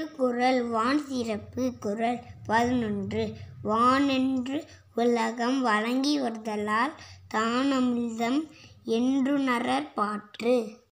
திருக்குறள் வான் சிறப்பு குரல் பதினொன்று வானென்று உலகம் வழங்கி வருதலால் தானமிழ்தம் என்றுணரற் பாற்று